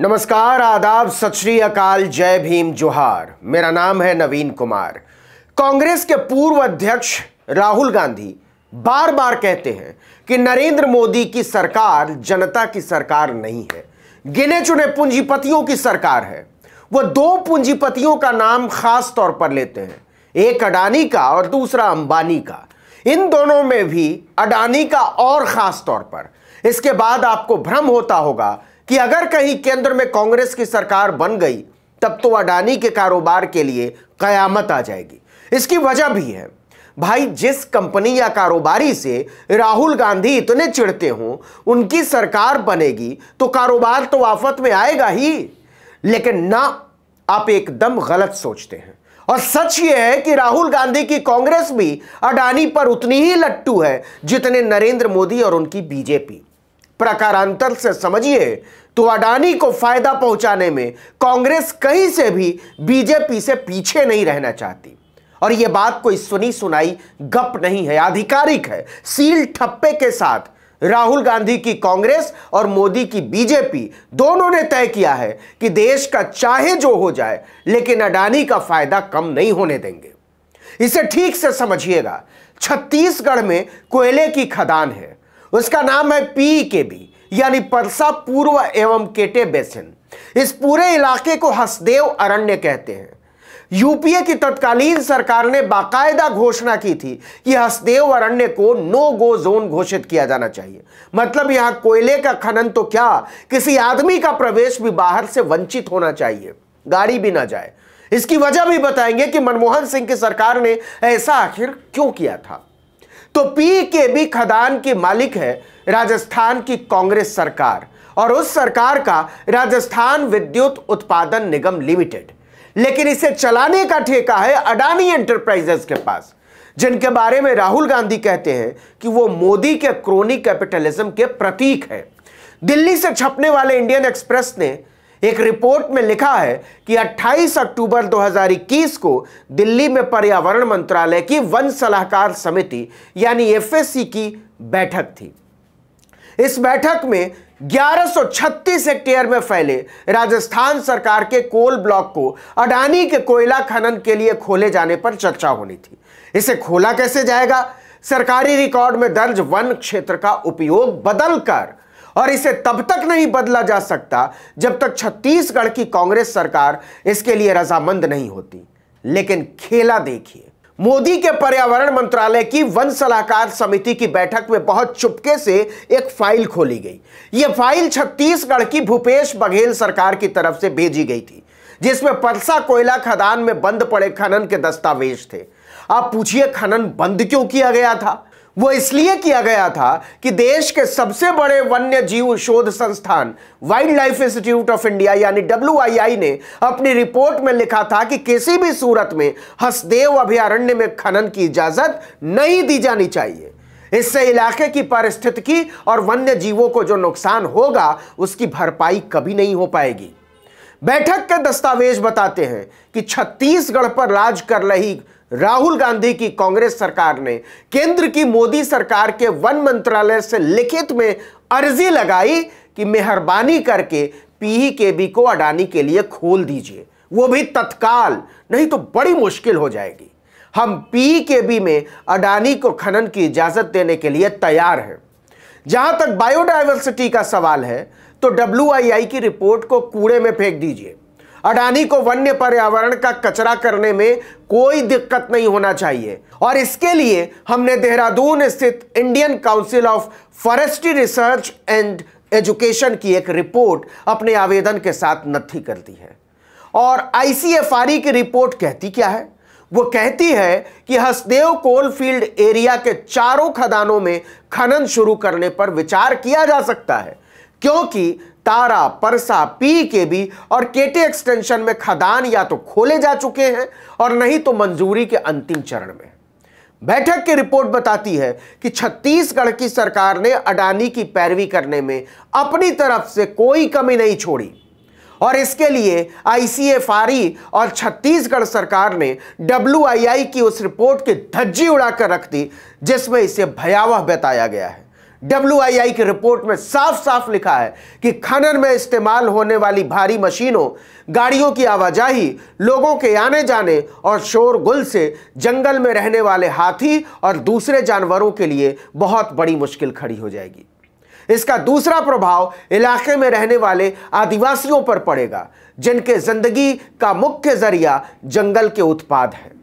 नमस्कार आदाब सत श्री अकाल जय भीम जोहार मेरा नाम है नवीन कुमार कांग्रेस के पूर्व अध्यक्ष राहुल गांधी बार बार कहते हैं कि नरेंद्र मोदी की सरकार जनता की सरकार नहीं है गिने चुने पूंजीपतियों की सरकार है वह दो पूंजीपतियों का नाम खास तौर पर लेते हैं एक अडानी का और दूसरा अंबानी का इन दोनों में भी अडानी का और खास तौर पर इसके बाद आपको भ्रम होता होगा कि अगर कहीं केंद्र में कांग्रेस की सरकार बन गई तब तो अडानी के कारोबार के लिए कयामत आ जाएगी इसकी वजह भी है भाई जिस कंपनी या कारोबारी से राहुल गांधी इतने चिढ़ते हों उनकी सरकार बनेगी तो कारोबार तो आफत में आएगा ही लेकिन ना आप एकदम गलत सोचते हैं और सच यह है कि राहुल गांधी की कांग्रेस भी अडानी पर उतनी ही लट्टू है जितने नरेंद्र मोदी और उनकी बीजेपी प्रकारांतर से समझिए तो अडानी को फायदा पहुंचाने में कांग्रेस कहीं से भी बीजेपी से पीछे नहीं रहना चाहती और यह बात कोई सुनी सुनाई गप नहीं है आधिकारिक है सील ठप्पे के साथ राहुल गांधी की कांग्रेस और मोदी की बीजेपी दोनों ने तय किया है कि देश का चाहे जो हो जाए लेकिन अडानी का फायदा कम नहीं होने देंगे इसे ठीक से समझिएगा छत्तीसगढ़ में कोयले की खदान है उसका नाम है पी के बी यानी परसा पूर्व एवं केटे बेसिन इस पूरे इलाके को हसदेव अरण्य कहते हैं यूपीए की तत्कालीन सरकार ने बाकायदा घोषणा की थी कि हसदेव अरण्य को नो गो जोन घोषित किया जाना चाहिए मतलब यहां कोयले का खनन तो क्या किसी आदमी का प्रवेश भी बाहर से वंचित होना चाहिए गाड़ी भी ना जाए इसकी वजह भी बताएंगे कि मनमोहन सिंह की सरकार ने ऐसा आखिर क्यों किया था तो पी के भी खदान की मालिक है राजस्थान की कांग्रेस सरकार और उस सरकार का राजस्थान विद्युत उत्पादन निगम लिमिटेड लेकिन इसे चलाने का ठेका है अडानी एंटरप्राइजेस के पास जिनके बारे में राहुल गांधी कहते हैं कि वो मोदी के क्रोनी कैपिटलिज्म के प्रतीक है दिल्ली से छपने वाले इंडियन एक्सप्रेस ने एक रिपोर्ट में लिखा है कि 28 अक्टूबर 2021 को दिल्ली में पर्यावरण मंत्रालय की वन सलाहकार समिति यानी एफएससी की बैठक थी इस बैठक में 1136 हेक्टेयर में फैले राजस्थान सरकार के कोल ब्लॉक को अडानी के कोयला खनन के लिए खोले जाने पर चर्चा होनी थी इसे खोला कैसे जाएगा सरकारी रिकॉर्ड में दर्ज वन क्षेत्र का उपयोग बदलकर और इसे तब तक नहीं बदला जा सकता जब तक छत्तीसगढ़ की कांग्रेस सरकार इसके लिए रजामंद नहीं होती लेकिन खेला देखिए मोदी के पर्यावरण मंत्रालय की वन सलाहकार समिति की बैठक में बहुत चुपके से एक फाइल खोली गई यह फाइल छत्तीसगढ़ की भूपेश बघेल सरकार की तरफ से भेजी गई थी जिसमें परसा कोयला खदान में बंद पड़े खनन के दस्तावेज थे आप पूछिए खनन बंद क्यों किया गया था वो इसलिए किया गया था कि देश के सबसे बड़े वन्य जीव शोध संस्थान Wildlife Institute of India यानी डब्ल्यू ने अपनी रिपोर्ट में लिखा था कि किसी भी सूरत में हसदेव अभ्यारण्य में खनन की इजाजत नहीं दी जानी चाहिए इससे इलाके की पारिस्थितिकी और वन्य जीवों को जो नुकसान होगा उसकी भरपाई कभी नहीं हो पाएगी बैठक के दस्तावेज बताते हैं कि छत्तीसगढ़ पर राज कर रही राहुल गांधी की कांग्रेस सरकार ने केंद्र की मोदी सरकार के वन मंत्रालय से लिखित में अर्जी लगाई कि मेहरबानी करके केबी को अडानी के लिए खोल दीजिए वो भी तत्काल नहीं तो बड़ी मुश्किल हो जाएगी हम केबी में अडानी को खनन की इजाजत देने के लिए तैयार हैं जहां तक बायोडायवर्सिटी का सवाल है तो डब्ल्यू की रिपोर्ट को कूड़े में फेंक दीजिए अडानी को वन्य पर्यावरण का कचरा करने में कोई दिक्कत नहीं होना चाहिए और इसके लिए हमने देहरादून स्थित Indian Council of Forestry Research and Education की एक रिपोर्ट अपने आवेदन के साथ नथी कर दी है और आई की रिपोर्ट कहती क्या है वो कहती है कि हसदेव कोलफील्ड एरिया के चारों खदानों में खनन शुरू करने पर विचार किया जा सकता है क्योंकि तारा परसा पी के बी और केटे एक्सटेंशन में खदान या तो खोले जा चुके हैं और नहीं तो मंजूरी के अंतिम चरण में बैठक की रिपोर्ट बताती है कि छत्तीसगढ़ की सरकार ने अडानी की पैरवी करने में अपनी तरफ से कोई कमी नहीं छोड़ी और इसके लिए आईसीएफआरई और छत्तीसगढ़ सरकार ने डब्ल्यूआईआई की उस रिपोर्ट की धज्जी उड़ाकर रख दी जिसमें इसे भयावह बताया गया है डब्ल्यू की रिपोर्ट में साफ साफ लिखा है कि खनन में इस्तेमाल होने वाली भारी मशीनों गाड़ियों की आवाजाही लोगों के आने जाने और शोरगुल से जंगल में रहने वाले हाथी और दूसरे जानवरों के लिए बहुत बड़ी मुश्किल खड़ी हो जाएगी इसका दूसरा प्रभाव इलाके में रहने वाले आदिवासियों पर पड़ेगा जिनके जिंदगी का मुख्य जरिया जंगल के उत्पाद है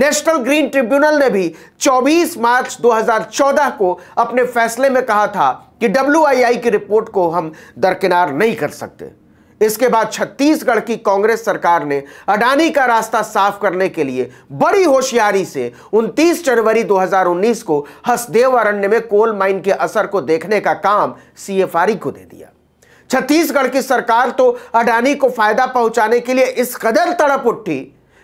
नेशनल ग्रीन ट्रिब्यूनल ने भी 24 मार्च 2014 को अपने फैसले में कहा था कि डब्ल्यू की रिपोर्ट को हम दरकिनार नहीं कर सकते इसके बाद छत्तीसगढ़ की कांग्रेस सरकार ने अडानी का रास्ता साफ करने के लिए बड़ी होशियारी से 29 जनवरी 2019 को हसदेव अरण्य में कोल माइन के असर को देखने का काम सीएफआरई को दे दिया छत्तीसगढ़ की सरकार तो अडानी को फायदा पहुंचाने के लिए इस कदर तड़प उठी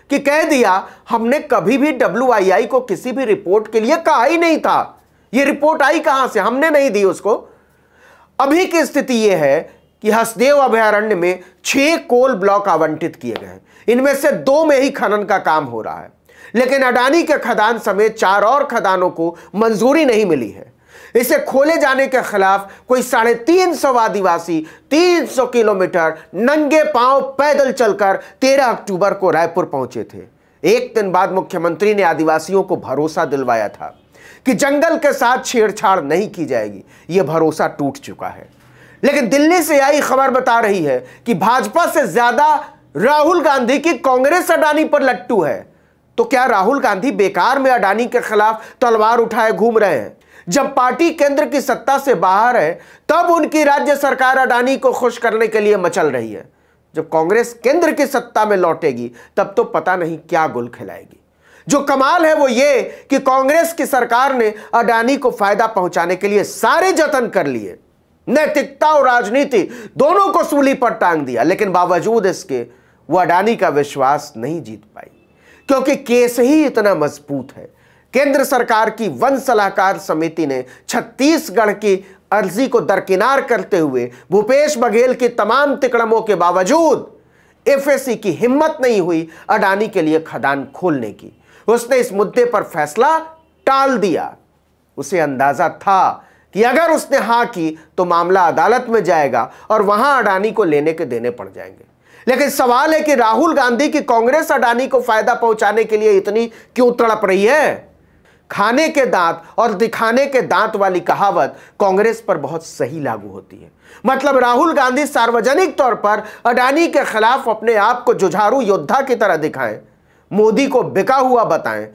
कि कह दिया हमने कभी भी डब्ल्यू को किसी भी रिपोर्ट के लिए कहा ही नहीं था ये रिपोर्ट आई कहां से हमने नहीं दी उसको अभी की स्थिति यह है कि हसदेव अभ्यारण्य में छह कोल ब्लॉक आवंटित किए गए इनमें से दो में ही खनन का काम हो रहा है लेकिन अडानी के खदान समेत चार और खदानों को मंजूरी नहीं मिली है इसे खोले जाने के खिलाफ कोई साढ़े तीन सौ आदिवासी तीन सौ किलोमीटर नंगे पांव पैदल चलकर तेरह अक्टूबर को रायपुर पहुंचे थे एक दिन बाद मुख्यमंत्री ने आदिवासियों को भरोसा दिलवाया था कि जंगल के साथ छेड़छाड़ नहीं की जाएगी यह भरोसा टूट चुका है लेकिन दिल्ली से आई खबर बता रही है कि भाजपा से ज्यादा राहुल गांधी की कांग्रेस अडानी पर लट्टू है तो क्या राहुल गांधी बेकार में अडानी के खिलाफ तलवार उठाए घूम रहे हैं जब पार्टी केंद्र की सत्ता से बाहर है तब उनकी राज्य सरकार अडानी को खुश करने के लिए मचल रही है जब कांग्रेस केंद्र की सत्ता में लौटेगी तब तो पता नहीं क्या गुल खिलाएगी जो कमाल है वो ये कि कांग्रेस की सरकार ने अडानी को फायदा पहुंचाने के लिए सारे जतन कर लिए नैतिकता और राजनीति दोनों को सूली पर टांग दिया लेकिन बावजूद इसके वो अडानी का विश्वास नहीं जीत पाई क्योंकि केस ही इतना मजबूत है केंद्र सरकार की वन सलाहकार समिति ने छत्तीसगढ़ की अर्जी को दरकिनार करते हुए भूपेश बघेल के तमाम तिकड़मों के बावजूद एफएससी की हिम्मत नहीं हुई अडानी के लिए खदान खोलने की उसने इस मुद्दे पर फैसला टाल दिया उसे अंदाजा था कि अगर उसने हां की तो मामला अदालत में जाएगा और वहां अडानी को लेने के देने पड़ जाएंगे लेकिन सवाल है कि राहुल गांधी की कांग्रेस अडानी को फायदा पहुंचाने के लिए इतनी क्यों तड़प रही है खाने के दांत और दिखाने के दांत वाली कहावत कांग्रेस पर बहुत सही लागू होती है मतलब राहुल गांधी सार्वजनिक तौर पर अडानी के खिलाफ अपने आप को जुझारू योद्धा की तरह दिखाएं मोदी को बिका हुआ बताएं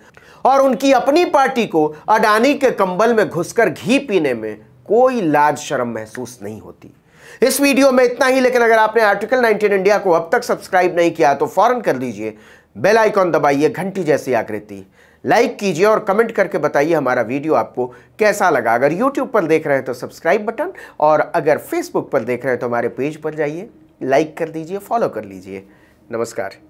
और उनकी अपनी पार्टी को अडानी के कंबल में घुसकर घी पीने में कोई लाज शर्म महसूस नहीं होती इस वीडियो में इतना ही लेकिन अगर आपने आर्टिकल 19 इंडिया को अब तक सब्सक्राइब नहीं किया तो फौरन कर लीजिए बेल आइकॉन दबाइए घंटी जैसी आकृति लाइक कीजिए और कमेंट करके बताइए हमारा वीडियो आपको कैसा लगा अगर यूट्यूब पर देख रहे हैं तो सब्सक्राइब बटन और अगर फेसबुक पर देख रहे हैं तो हमारे पेज पर जाइए लाइक कर दीजिए फॉलो कर लीजिए नमस्कार